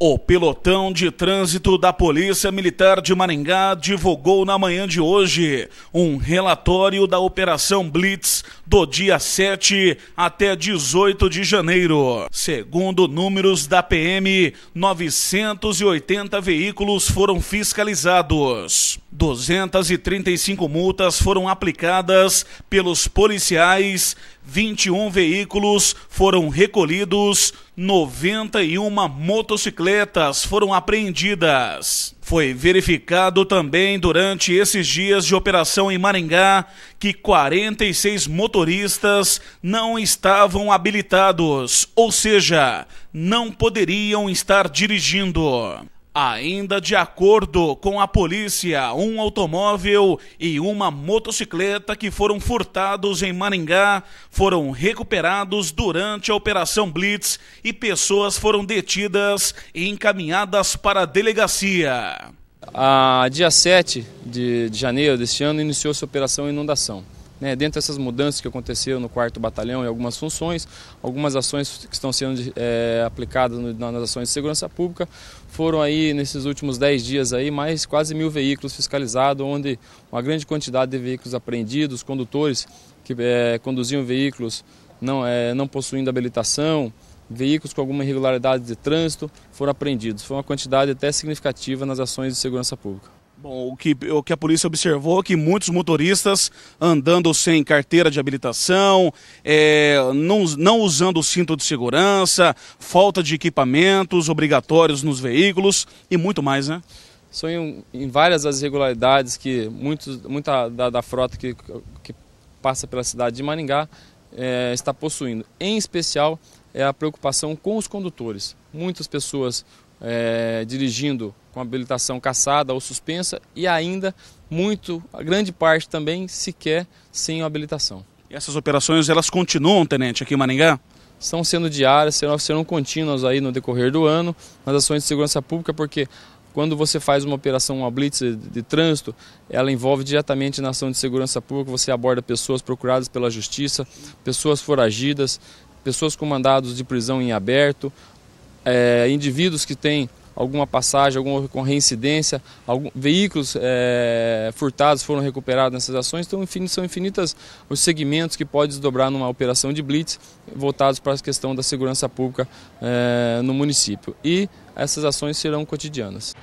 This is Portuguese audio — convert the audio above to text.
O pelotão de trânsito da Polícia Militar de Maringá divulgou na manhã de hoje um relatório da Operação Blitz do dia 7 até 18 de janeiro. Segundo números da PM, 980 veículos foram fiscalizados. 235 multas foram aplicadas pelos policiais, 21 veículos foram recolhidos 91 motocicletas foram apreendidas. Foi verificado também durante esses dias de operação em Maringá que 46 motoristas não estavam habilitados, ou seja, não poderiam estar dirigindo. Ainda de acordo com a polícia, um automóvel e uma motocicleta que foram furtados em Maringá foram recuperados durante a Operação Blitz e pessoas foram detidas e encaminhadas para a delegacia. A ah, dia 7 de, de janeiro deste ano iniciou-se a Operação Inundação. Né, dentro dessas mudanças que aconteceram no quarto batalhão e algumas funções, algumas ações que estão sendo é, aplicadas no, nas ações de segurança pública, foram aí nesses últimos 10 dias aí mais quase mil veículos fiscalizados, onde uma grande quantidade de veículos apreendidos, condutores que é, conduziam veículos não, é, não possuindo habilitação, veículos com alguma irregularidade de trânsito foram apreendidos. Foi uma quantidade até significativa nas ações de segurança pública. Bom, o que, o que a polícia observou é que muitos motoristas andando sem carteira de habilitação, é, não, não usando o cinto de segurança, falta de equipamentos obrigatórios nos veículos e muito mais, né? São em, em várias as irregularidades que muitos, muita da, da frota que, que passa pela cidade de Maringá é, está possuindo. Em especial, é a preocupação com os condutores muitas pessoas é, dirigindo com habilitação caçada ou suspensa e ainda muito, a grande parte também sequer sem habilitação. E essas operações elas continuam, tenente, aqui em Maringá? Estão sendo diárias, serão, serão contínuas aí no decorrer do ano nas ações de segurança pública, porque quando você faz uma operação, uma blitz de, de trânsito, ela envolve diretamente na ação de segurança pública, você aborda pessoas procuradas pela justiça, pessoas foragidas, pessoas com mandados de prisão em aberto, é, indivíduos que têm alguma passagem, alguma reincidência, algum, veículos é, furtados foram recuperados nessas ações, então enfim, são infinitas os segmentos que pode desdobrar numa operação de blitz voltados para a questão da segurança pública é, no município. E essas ações serão cotidianas.